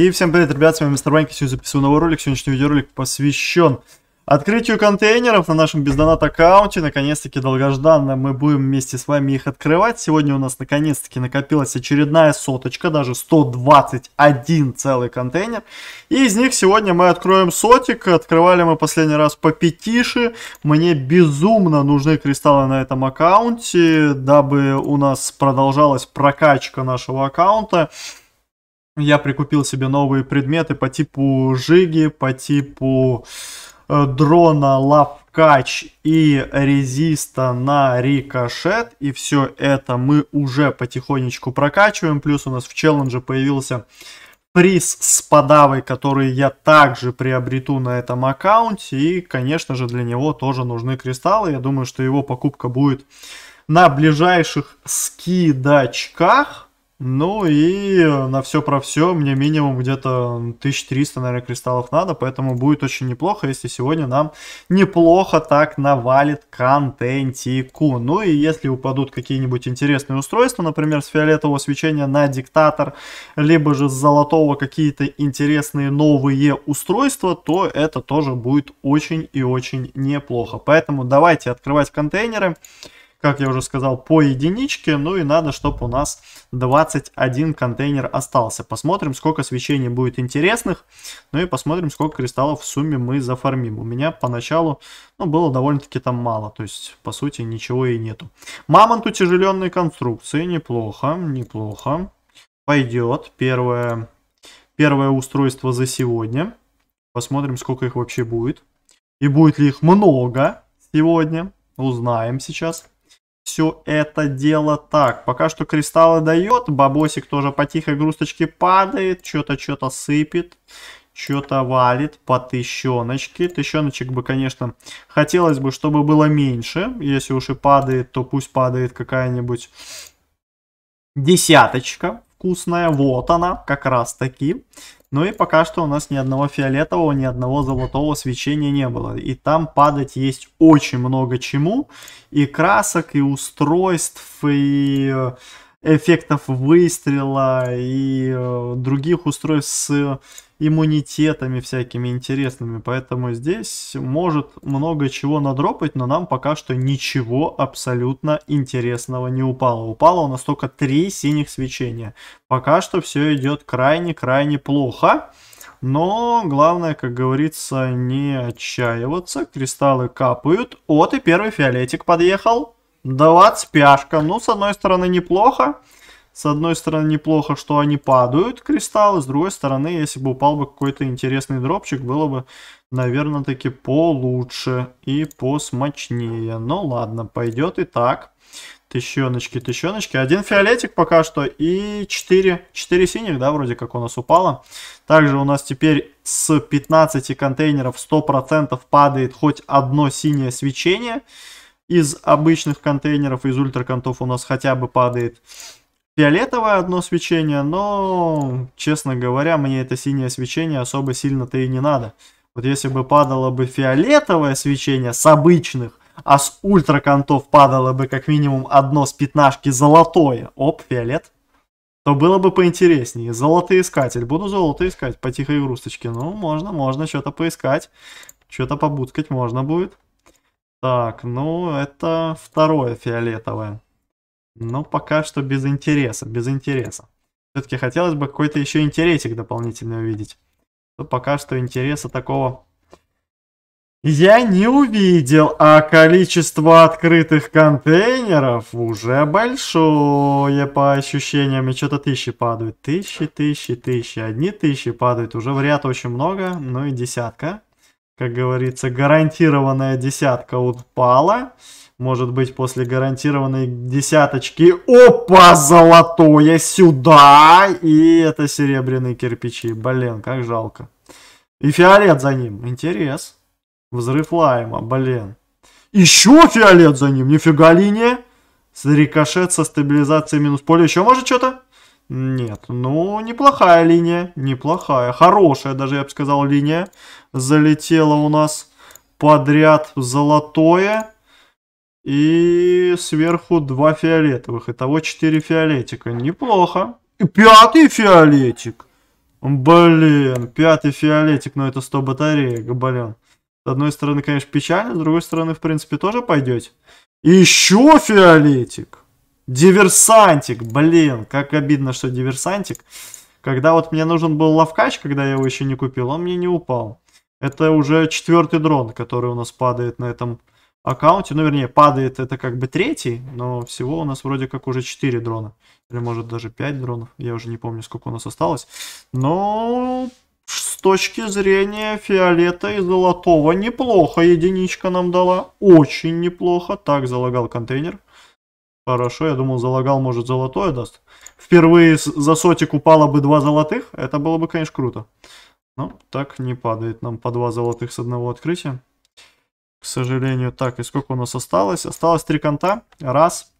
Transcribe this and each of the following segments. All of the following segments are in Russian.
И всем привет, ребят, с вами Мистер Банки, сегодня записываю новый ролик. Сегодняшний видеоролик посвящен открытию контейнеров на нашем бездонат аккаунте. Наконец-таки долгожданно мы будем вместе с вами их открывать. Сегодня у нас наконец-таки накопилась очередная соточка, даже 121 целый контейнер. И из них сегодня мы откроем сотик. Открывали мы последний раз по пятиши. Мне безумно нужны кристаллы на этом аккаунте, дабы у нас продолжалась прокачка нашего аккаунта я прикупил себе новые предметы по типу жиги, по типу э, дрона, лавкач и резиста на рикошет. И все это мы уже потихонечку прокачиваем. Плюс у нас в челлендже появился приз с подавой, который я также приобрету на этом аккаунте. И, конечно же, для него тоже нужны кристаллы. Я думаю, что его покупка будет на ближайших скидочках. Ну и на все про все мне минимум где-то 1300, наверное, кристаллов надо, поэтому будет очень неплохо, если сегодня нам неплохо так навалит контентику. Ну и если упадут какие-нибудь интересные устройства, например, с фиолетового свечения на диктатор, либо же с золотого какие-то интересные новые устройства, то это тоже будет очень и очень неплохо. Поэтому давайте открывать контейнеры. Контейнеры как я уже сказал, по единичке. Ну и надо, чтобы у нас 21 контейнер остался. Посмотрим, сколько свечений будет интересных. Ну и посмотрим, сколько кристаллов в сумме мы зафармим. У меня поначалу ну, было довольно-таки там мало. То есть, по сути, ничего и нету. Мамонт утяжеленной конструкции. Неплохо, неплохо. Пойдет. Первое, первое устройство за сегодня. Посмотрим, сколько их вообще будет. И будет ли их много сегодня. Узнаем сейчас все это дело так. Пока что кристаллы дает, бабосик тоже по тихой грусточке падает, что-то что-то сыпет, что-то валит по тыщеночке. Тыщеночек бы, конечно, хотелось бы, чтобы было меньше. Если уж и падает, то пусть падает какая-нибудь десяточка вкусная. Вот она, как раз таки. Ну и пока что у нас ни одного фиолетового, ни одного золотого свечения не было. И там падать есть очень много чему. И красок, и устройств, и э, эффектов выстрела, и э, других устройств с иммунитетами всякими интересными, поэтому здесь может много чего надропать, но нам пока что ничего абсолютно интересного не упало. Упало у нас только три синих свечения. Пока что все идет крайне-крайне плохо. Но главное, как говорится, не отчаиваться. Кристаллы капают. Вот и первый фиолетик подъехал. 20 пяшка. Ну, с одной стороны, неплохо. С одной стороны, неплохо, что они падают, кристаллы. С другой стороны, если бы упал бы какой-то интересный дропчик, было бы, наверное, таки получше и посмачнее. Но ну ладно, пойдет и так. Тыщеночки, тыщеночки. Один фиолетик пока что и 4, 4 синих, да, вроде как у нас упало. Также у нас теперь с 15 контейнеров 100% падает хоть одно синее свечение. Из обычных контейнеров, из ультракантов у нас хотя бы падает фиолетовое одно свечение, но, честно говоря, мне это синее свечение особо сильно-то и не надо. Вот если бы падало бы фиолетовое свечение с обычных, а с ультракантов падало бы как минимум одно с пятнашки золотое, оп, фиолет, то было бы поинтереснее. Золотый искатель, буду золото искать по тихой грусточке. Ну, можно, можно что-то поискать, что-то побуткать можно будет. Так, ну это второе фиолетовое. Но пока что без интереса, без интереса. Все-таки хотелось бы какой-то еще интересик дополнительный увидеть. Но пока что интереса такого я не увидел, а количество открытых контейнеров уже большое по ощущениям. И что-то тысячи падают. Тысячи, тысячи, тысячи. Одни тысячи падают. Уже в ряд очень много. Ну и десятка. Как говорится, гарантированная десятка упала. Может быть, после гарантированной десяточки... Опа, золотое сюда! И это серебряные кирпичи. Блин, как жалко. И фиолет за ним. Интерес. Взрыв лайма, блин. Еще фиолет за ним, нифига линия. с Рикошет со стабилизацией минус поле. Еще может что-то? Нет, ну неплохая линия, неплохая, хорошая даже, я бы сказал, линия. Залетела у нас подряд золотое. И сверху два фиолетовых. Итого четыре фиолетика. Неплохо. И пятый фиолетик. Блин, пятый фиолетик, но ну, это 100 батареек, блин. С одной стороны, конечно, печально, с другой стороны, в принципе, тоже пойдете. Еще фиолетик. Диверсантик, блин, как обидно, что диверсантик. Когда вот мне нужен был ловкач, когда я его еще не купил, он мне не упал. Это уже четвертый дрон, который у нас падает на этом аккаунте, ну вернее падает это как бы третий, но всего у нас вроде как уже 4 дрона, или может даже 5 дронов, я уже не помню сколько у нас осталось, но с точки зрения фиолета и золотого неплохо единичка нам дала, очень неплохо, так залагал контейнер, хорошо, я думал залагал может золотое даст, впервые за сотик упало бы 2 золотых, это было бы конечно круто, но ну, так не падает нам по два золотых с одного открытия к сожалению. Так, и сколько у нас осталось? Осталось три конта. Раз,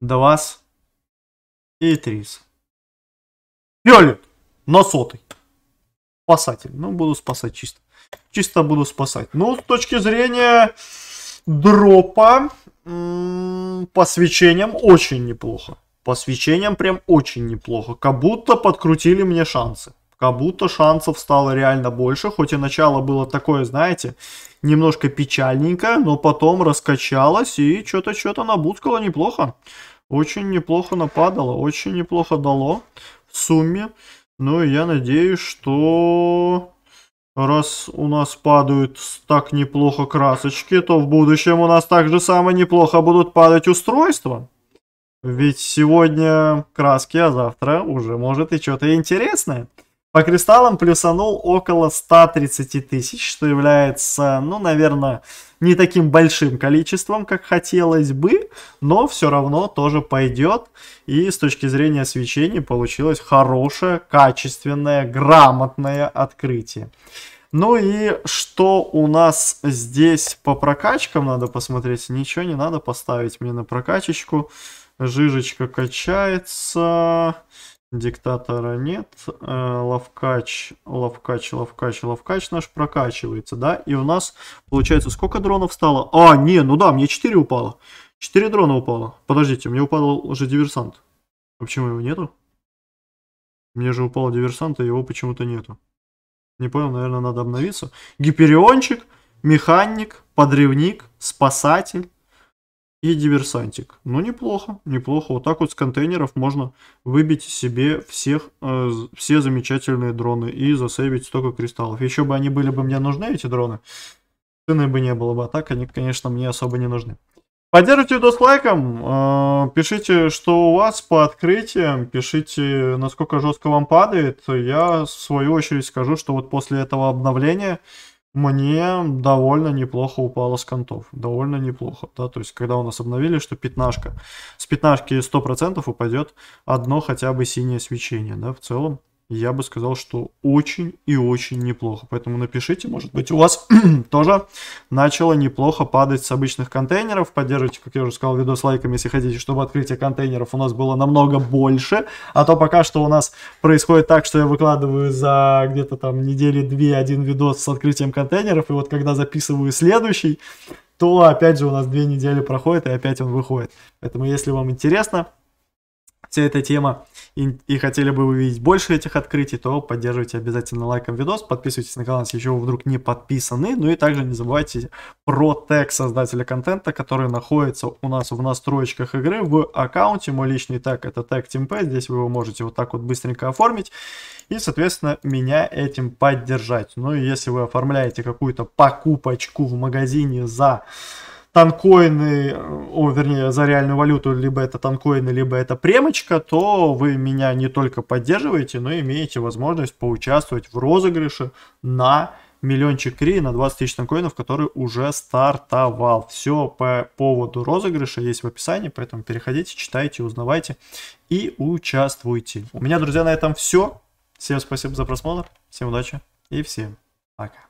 два и три. Фиолет на сотый. Спасатель. Ну, буду спасать чисто. Чисто буду спасать. Ну, с точки зрения дропа по свечениям очень неплохо. По свечениям прям очень неплохо. Как будто подкрутили мне шансы как будто шансов стало реально больше, хоть и начало было такое, знаете, немножко печальненькое, но потом раскачалось и что-то, что-то набуткало неплохо. Очень неплохо нападало, очень неплохо дало в сумме. Ну и я надеюсь, что раз у нас падают так неплохо красочки, то в будущем у нас так же самое неплохо будут падать устройства. Ведь сегодня краски, а завтра уже может и что-то интересное. По кристаллам плюсанул около 130 тысяч, что является, ну, наверное, не таким большим количеством, как хотелось бы, но все равно тоже пойдет. И с точки зрения свечения получилось хорошее, качественное, грамотное открытие. Ну и что у нас здесь по прокачкам надо посмотреть? Ничего не надо поставить мне на прокачечку. Жижечка качается. Диктатора нет. Э, лавкач, лавкач, лавкач, лавкач наш прокачивается, да? И у нас, получается, сколько дронов стало? А, не, ну да, мне 4 упало. 4 дрона упало. Подождите, мне упал уже диверсант. А почему его нету? Мне же упал диверсант, а его почему-то нету. Не понял, наверное, надо обновиться. Гипериончик, механик, подрывник, спасатель и диверсантик. Ну, неплохо, неплохо. Вот так вот с контейнеров можно выбить себе всех, э, все замечательные дроны и засейвить столько кристаллов. Еще бы они были бы мне нужны, эти дроны. Цены бы не было бы, а так они, конечно, мне особо не нужны. Поддержите видос лайком, э, пишите, что у вас по открытиям, пишите, насколько жестко вам падает. Я, в свою очередь, скажу, что вот после этого обновления мне довольно неплохо упало с контов. Довольно неплохо, да, то есть когда у нас обновили, что пятнашка, с пятнашки 100% упадет одно хотя бы синее свечение, да, в целом я бы сказал, что очень и очень неплохо. Поэтому напишите, может быть, у вас тоже начало неплохо падать с обычных контейнеров. Поддержите, как я уже сказал, видос лайками, если хотите, чтобы открытие контейнеров у нас было намного больше. А то пока что у нас происходит так, что я выкладываю за где-то там недели две один видос с открытием контейнеров. И вот когда записываю следующий, то опять же у нас две недели проходит и опять он выходит. Поэтому если вам интересно вся эта тема, и, и хотели бы увидеть больше этих открытий, то поддерживайте обязательно лайком видос, подписывайтесь на канал, если еще вы вдруг не подписаны, ну и также не забывайте про тег создателя контента, который находится у нас в настройках игры в аккаунте, мой личный тег это тег TeamPad, здесь вы его можете вот так вот быстренько оформить и, соответственно, меня этим поддержать. Ну и если вы оформляете какую-то покупочку в магазине за танкоины, о, вернее, за реальную валюту, либо это танкоины, либо это премочка, то вы меня не только поддерживаете, но и имеете возможность поучаствовать в розыгрыше на миллиончик кри на 20 тысяч танкоинов, который уже стартовал. Все по поводу розыгрыша есть в описании, поэтому переходите, читайте, узнавайте и участвуйте. У меня, друзья, на этом все. Всем спасибо за просмотр, всем удачи и всем пока.